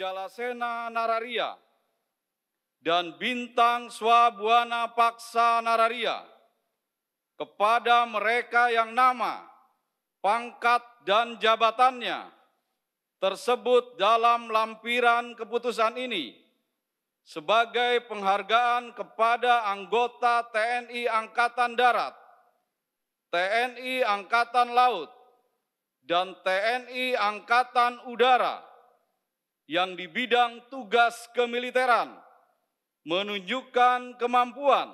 Jalasena Nararia, dan Bintang Swabuana Paksa Nararia kepada mereka yang nama, pangkat, dan jabatannya tersebut dalam lampiran keputusan ini sebagai penghargaan kepada anggota TNI Angkatan Darat, TNI Angkatan Laut, dan TNI Angkatan Udara yang di bidang tugas kemiliteran menunjukkan kemampuan,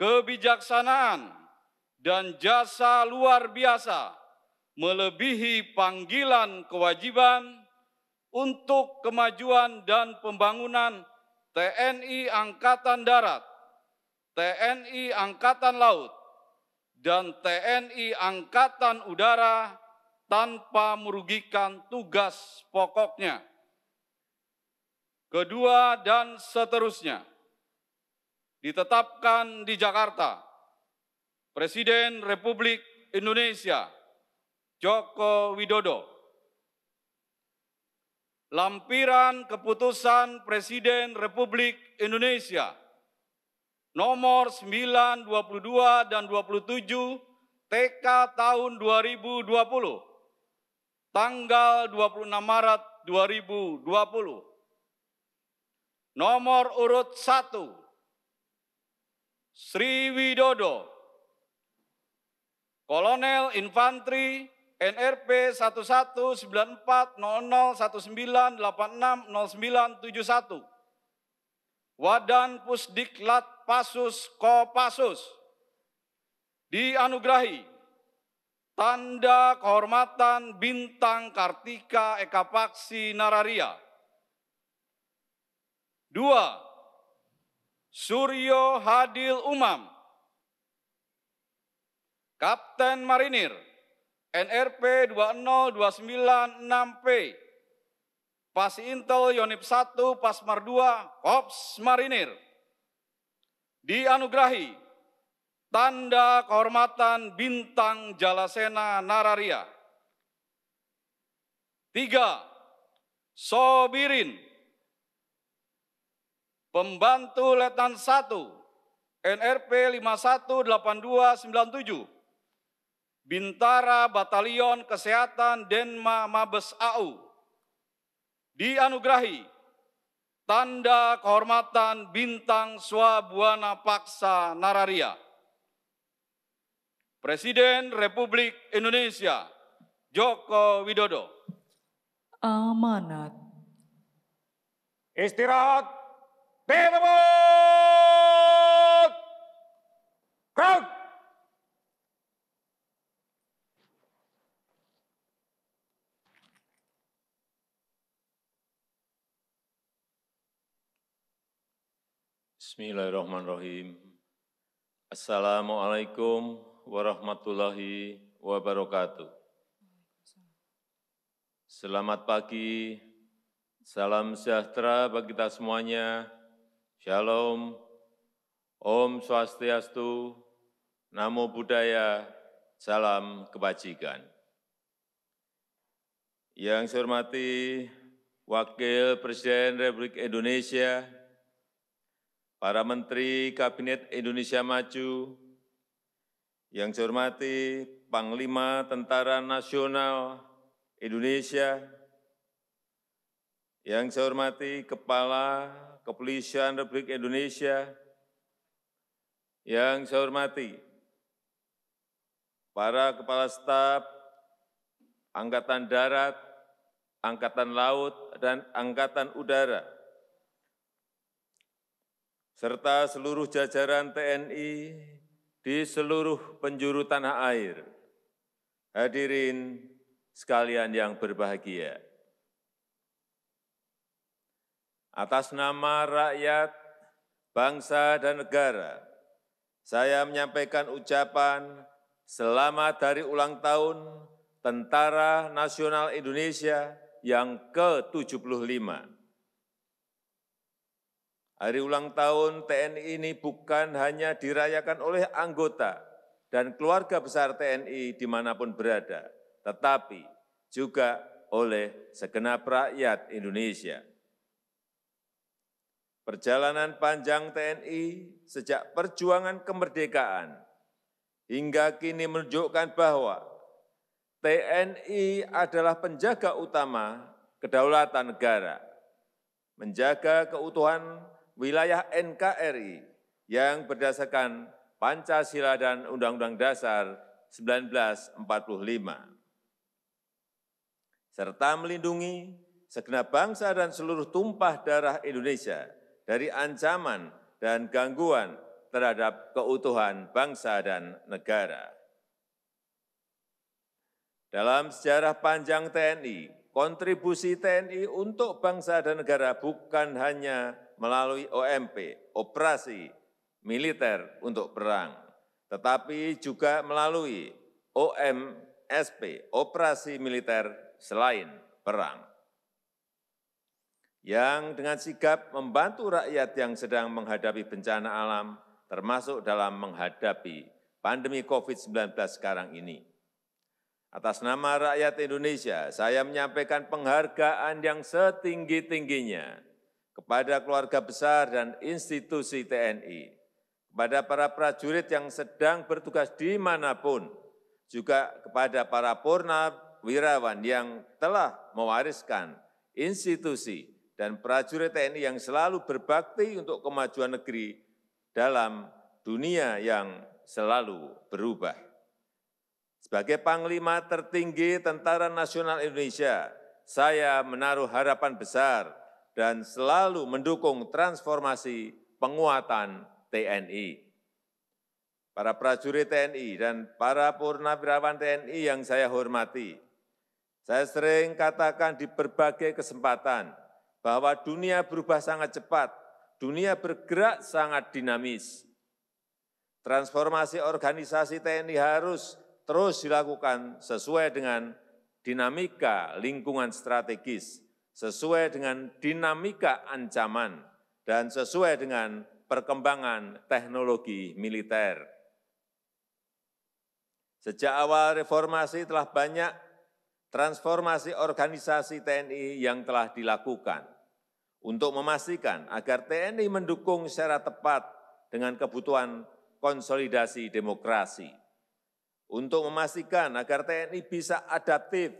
kebijaksanaan, dan jasa luar biasa melebihi panggilan kewajiban untuk kemajuan dan pembangunan TNI Angkatan Darat, TNI Angkatan Laut, dan TNI Angkatan Udara tanpa merugikan tugas pokoknya kedua, dan seterusnya. Ditetapkan di Jakarta, Presiden Republik Indonesia Joko Widodo. Lampiran keputusan Presiden Republik Indonesia nomor 9, 22, dan 27 TK tahun 2020, tanggal 26 Maret 2020 Nomor urut satu, Sri Widodo, Kolonel Infantri NRP 11940019860971, Wadan Pusdiklat Pasus Kopassus, dianugerahi tanda kehormatan Bintang Kartika Ekapaksi Paksi Nararia Dua, Suryo Hadil Umam, Kapten Marinir, NRP 20296P, Pas Intel Yonip 1, Pasmar 2, Kops Marinir. Dianugerahi tanda kehormatan bintang Jalasena Nararia. Tiga, Sobirin, Pembantu Letnan 1, NRP 518297, Bintara Batalion Kesehatan Denma Mabes AU, dianugerahi tanda kehormatan Bintang Swabuana Paksa Nararia. Presiden Republik Indonesia Joko Widodo. Amanat. Istirahat. Tenemos Crowd. Bismillahirrahmanirrahim. Assalamualaikum warahmatullahi wabarakatuh. Selamat pagi, salam sejahtera bagi kita semuanya Shalom, Om Swastiastu, Namo Buddhaya, Salam Kebajikan. Yang saya hormati Wakil Presiden Republik Indonesia, para Menteri Kabinet Indonesia Maju, yang saya hormati Panglima Tentara Nasional Indonesia, yang saya hormati Kepala Kepolisian Republik Indonesia yang saya hormati, para Kepala Staf Angkatan Darat, Angkatan Laut, dan Angkatan Udara, serta seluruh jajaran TNI di seluruh penjuru tanah air. Hadirin sekalian yang berbahagia. Atas nama rakyat, bangsa, dan negara, saya menyampaikan ucapan selamat dari ulang tahun Tentara Nasional Indonesia yang ke-75. Hari ulang tahun TNI ini bukan hanya dirayakan oleh anggota dan keluarga besar TNI dimanapun berada, tetapi juga oleh segenap rakyat Indonesia. Perjalanan panjang TNI sejak perjuangan kemerdekaan hingga kini menunjukkan bahwa TNI adalah penjaga utama kedaulatan negara, menjaga keutuhan wilayah NKRI yang berdasarkan Pancasila dan Undang-Undang Dasar 1945, serta melindungi segenap bangsa dan seluruh tumpah darah Indonesia dari ancaman dan gangguan terhadap keutuhan bangsa dan negara. Dalam sejarah panjang TNI, kontribusi TNI untuk bangsa dan negara bukan hanya melalui OMP, operasi militer untuk perang, tetapi juga melalui OMSP, operasi militer selain perang yang dengan sigap membantu rakyat yang sedang menghadapi bencana alam, termasuk dalam menghadapi pandemi COVID-19 sekarang ini. Atas nama rakyat Indonesia, saya menyampaikan penghargaan yang setinggi-tingginya kepada keluarga besar dan institusi TNI, kepada para prajurit yang sedang bertugas dimanapun, juga kepada para purnawirawan yang telah mewariskan institusi dan prajurit TNI yang selalu berbakti untuk kemajuan negeri dalam dunia yang selalu berubah. Sebagai Panglima tertinggi Tentara Nasional Indonesia, saya menaruh harapan besar dan selalu mendukung transformasi penguatan TNI. Para prajurit TNI dan para purnawirawan TNI yang saya hormati, saya sering katakan di berbagai kesempatan, bahwa dunia berubah sangat cepat, dunia bergerak sangat dinamis. Transformasi organisasi TNI harus terus dilakukan sesuai dengan dinamika lingkungan strategis, sesuai dengan dinamika ancaman, dan sesuai dengan perkembangan teknologi militer. Sejak awal reformasi telah banyak transformasi organisasi TNI yang telah dilakukan untuk memastikan agar TNI mendukung secara tepat dengan kebutuhan konsolidasi demokrasi, untuk memastikan agar TNI bisa adaptif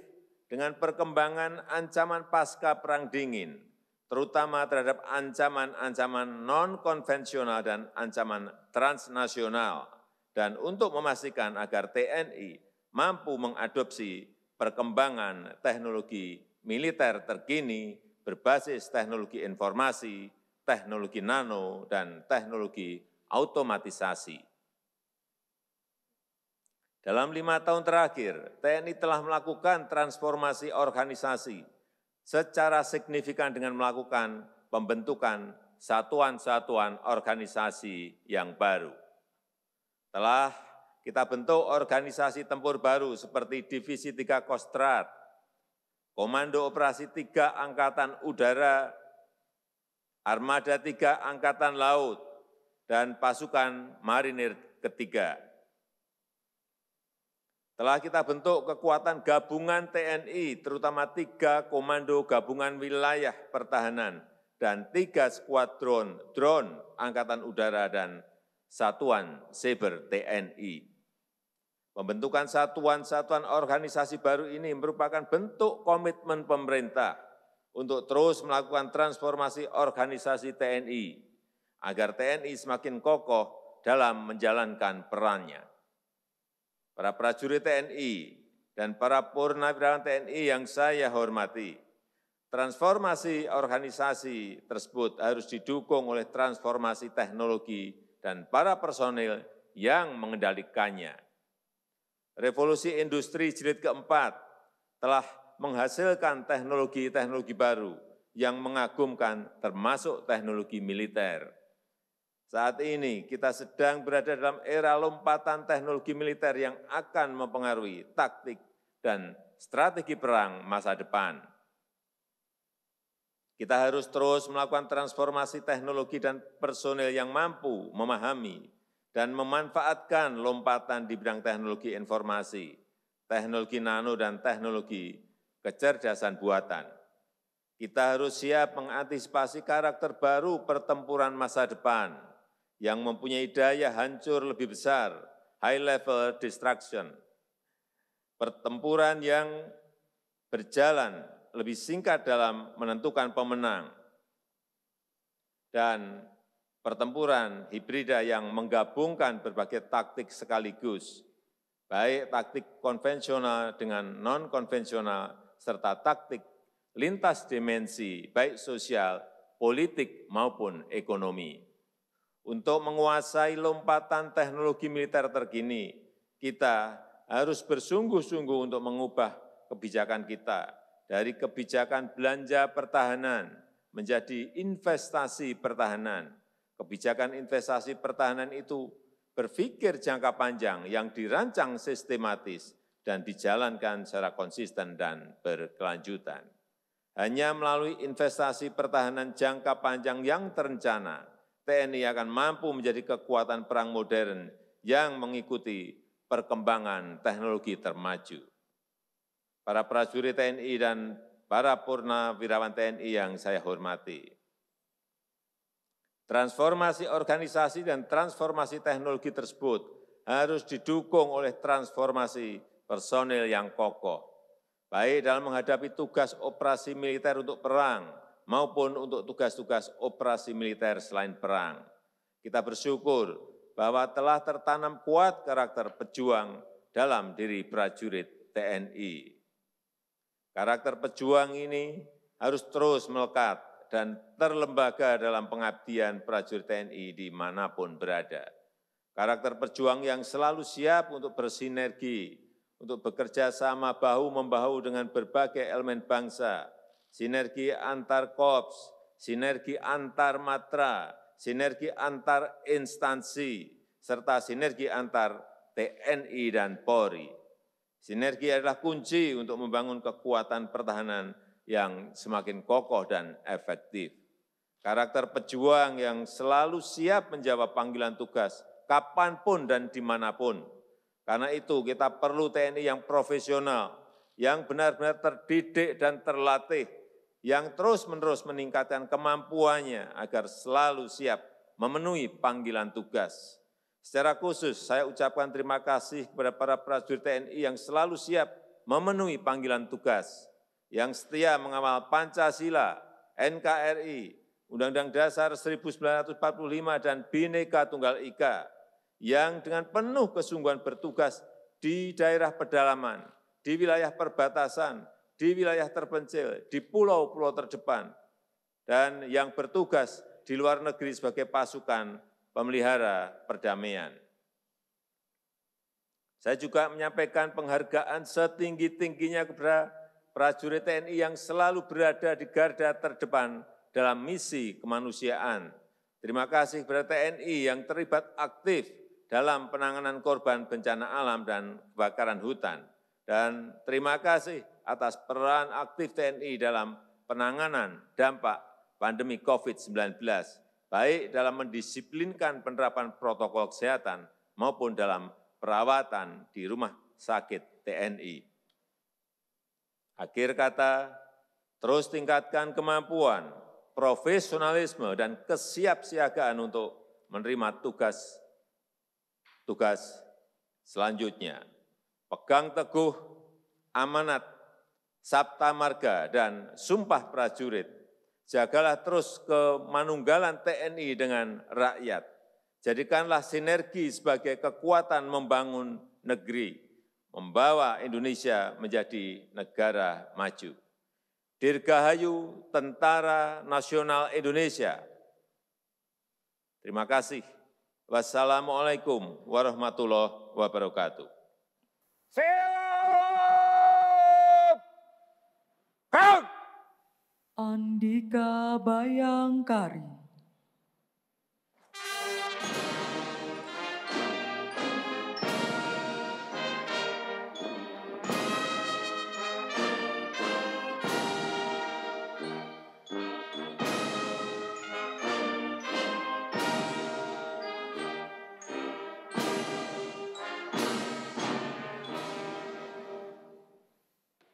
dengan perkembangan ancaman pasca perang dingin, terutama terhadap ancaman-ancaman non-konvensional dan ancaman transnasional, dan untuk memastikan agar TNI mampu mengadopsi perkembangan teknologi militer terkini berbasis teknologi informasi, teknologi nano, dan teknologi otomatisasi. Dalam lima tahun terakhir, TNI telah melakukan transformasi organisasi secara signifikan dengan melakukan pembentukan satuan-satuan organisasi yang baru. Telah kita bentuk organisasi tempur baru seperti Divisi 3 Kostrad, Komando Operasi 3 Angkatan Udara, Armada 3 Angkatan Laut, dan pasukan marinir ketiga. Telah kita bentuk kekuatan gabungan TNI, terutama tiga komando gabungan wilayah pertahanan dan tiga skuadron drone angkatan udara dan satuan Cyber TNI. Pembentukan satuan-satuan organisasi baru ini merupakan bentuk komitmen pemerintah untuk terus melakukan transformasi organisasi TNI, agar TNI semakin kokoh dalam menjalankan perannya. Para prajurit TNI dan para purnawirawan TNI yang saya hormati, transformasi organisasi tersebut harus didukung oleh transformasi teknologi dan para personil yang mengendalikannya Revolusi industri jilid keempat telah menghasilkan teknologi-teknologi baru yang mengagumkan termasuk teknologi militer. Saat ini kita sedang berada dalam era lompatan teknologi militer yang akan mempengaruhi taktik dan strategi perang masa depan. Kita harus terus melakukan transformasi teknologi dan personel yang mampu memahami dan memanfaatkan lompatan di bidang teknologi informasi, teknologi nano dan teknologi kecerdasan buatan. Kita harus siap mengantisipasi karakter baru pertempuran masa depan yang mempunyai daya hancur lebih besar, high level destruction. Pertempuran yang berjalan lebih singkat dalam menentukan pemenang dan pertempuran hibrida yang menggabungkan berbagai taktik sekaligus, baik taktik konvensional dengan non-konvensional, serta taktik lintas dimensi, baik sosial, politik, maupun ekonomi. Untuk menguasai lompatan teknologi militer terkini, kita harus bersungguh-sungguh untuk mengubah kebijakan kita dari kebijakan belanja pertahanan menjadi investasi pertahanan, Kebijakan investasi pertahanan itu berpikir jangka panjang yang dirancang sistematis dan dijalankan secara konsisten dan berkelanjutan. Hanya melalui investasi pertahanan jangka panjang yang terencana, TNI akan mampu menjadi kekuatan perang modern yang mengikuti perkembangan teknologi termaju. Para prajurit TNI dan para purnawirawan TNI yang saya hormati, Transformasi organisasi dan transformasi teknologi tersebut harus didukung oleh transformasi personil yang kokoh, baik dalam menghadapi tugas operasi militer untuk perang maupun untuk tugas-tugas operasi militer selain perang. Kita bersyukur bahwa telah tertanam kuat karakter pejuang dalam diri prajurit TNI. Karakter pejuang ini harus terus melekat dan terlembaga dalam pengabdian prajurit TNI dimanapun berada. Karakter perjuang yang selalu siap untuk bersinergi, untuk bekerja sama bahu-membahu dengan berbagai elemen bangsa, sinergi antar korps, sinergi antar matra, sinergi antar instansi, serta sinergi antar TNI dan Polri. Sinergi adalah kunci untuk membangun kekuatan pertahanan yang semakin kokoh dan efektif. Karakter pejuang yang selalu siap menjawab panggilan tugas kapanpun dan dimanapun. Karena itu kita perlu TNI yang profesional, yang benar-benar terdidik dan terlatih, yang terus-menerus meningkatkan kemampuannya agar selalu siap memenuhi panggilan tugas. Secara khusus, saya ucapkan terima kasih kepada para prajurit TNI yang selalu siap memenuhi panggilan tugas yang setia mengawal Pancasila, NKRI, Undang-Undang Dasar 1945 dan Bhinneka Tunggal Ika, yang dengan penuh kesungguhan bertugas di daerah pedalaman, di wilayah perbatasan, di wilayah terpencil, di pulau-pulau terdepan, dan yang bertugas di luar negeri sebagai pasukan pemelihara perdamaian. Saya juga menyampaikan penghargaan setinggi-tingginya kepada prajurit TNI yang selalu berada di garda terdepan dalam misi kemanusiaan. Terima kasih kepada TNI yang terlibat aktif dalam penanganan korban bencana alam dan kebakaran hutan. Dan terima kasih atas peran aktif TNI dalam penanganan dampak pandemi COVID-19, baik dalam mendisiplinkan penerapan protokol kesehatan maupun dalam perawatan di rumah sakit TNI. Akhir kata, terus tingkatkan kemampuan, profesionalisme, dan kesiapsiagaan untuk menerima tugas tugas selanjutnya. Pegang teguh amanat Sabta Marga dan Sumpah Prajurit. Jagalah terus kemanunggalan TNI dengan rakyat. Jadikanlah sinergi sebagai kekuatan membangun negeri membawa Indonesia menjadi negara maju. Dirgahayu Tentara Nasional Indonesia. Terima kasih. Wassalamualaikum warahmatullahi wabarakatuh. Siap! Kau! Andika Bayangkari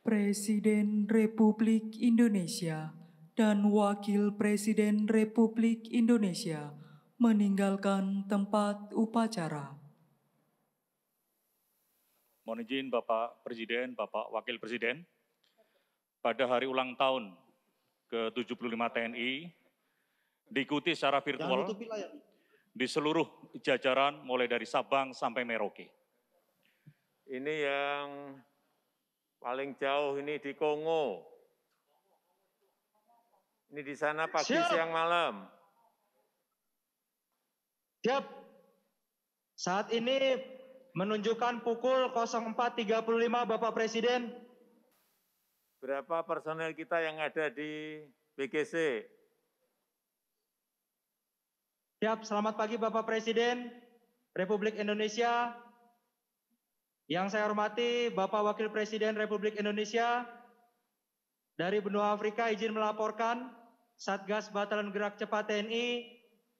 Presiden Republik Indonesia dan Wakil Presiden Republik Indonesia meninggalkan tempat upacara. Mohon izin Bapak Presiden, Bapak Wakil Presiden, pada hari ulang tahun ke-75 TNI, diikuti secara virtual ya. di seluruh jajaran mulai dari Sabang sampai Merauke. Ini yang paling jauh ini di Kongo. Ini di sana pagi, Siap. siang, malam. Siap. Saat ini menunjukkan pukul 04.35 Bapak Presiden. Berapa personel kita yang ada di BGC? Siap, selamat pagi Bapak Presiden Republik Indonesia. Yang saya hormati Bapak Wakil Presiden Republik Indonesia, dari benua Afrika izin melaporkan Satgas Batalan Gerak Cepat TNI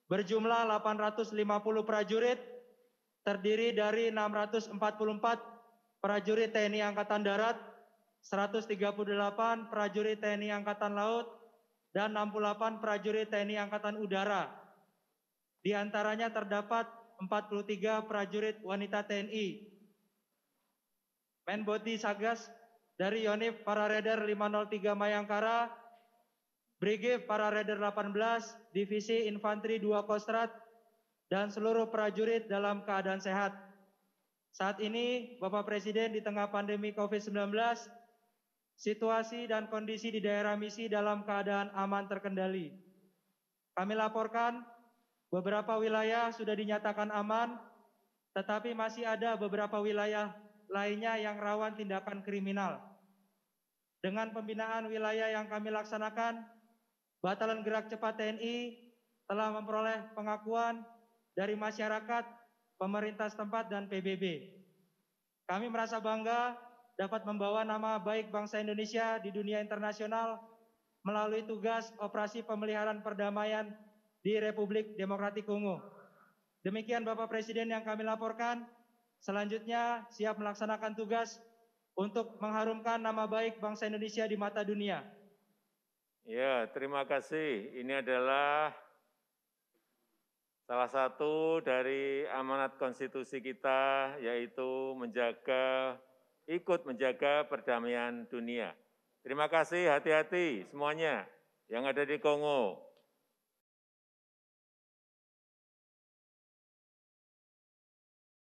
berjumlah 850 prajurit terdiri dari 644 prajurit TNI Angkatan Darat, 138 prajurit TNI Angkatan Laut, dan 68 prajurit TNI Angkatan Udara. Di antaranya terdapat 43 prajurit wanita TNI Menboti Sagas dari Yonif para Raider 503 Mayangkara, Brigif para Raider 18, Divisi Infanteri 2 Kostrat, dan seluruh prajurit dalam keadaan sehat. Saat ini, Bapak Presiden di tengah pandemi COVID-19, situasi dan kondisi di daerah misi dalam keadaan aman terkendali. Kami laporkan beberapa wilayah sudah dinyatakan aman, tetapi masih ada beberapa wilayah lainnya yang rawan tindakan kriminal. Dengan pembinaan wilayah yang kami laksanakan, Batalan Gerak Cepat TNI telah memperoleh pengakuan dari masyarakat, pemerintah setempat, dan PBB. Kami merasa bangga dapat membawa nama baik bangsa Indonesia di dunia internasional melalui tugas operasi pemeliharaan perdamaian di Republik Demokratik Kongo. Demikian Bapak Presiden yang kami laporkan. Selanjutnya, siap melaksanakan tugas untuk mengharumkan nama baik bangsa Indonesia di mata dunia. Ya, terima kasih. Ini adalah salah satu dari amanat konstitusi kita, yaitu menjaga, ikut menjaga perdamaian dunia. Terima kasih, hati-hati semuanya yang ada di Kongo.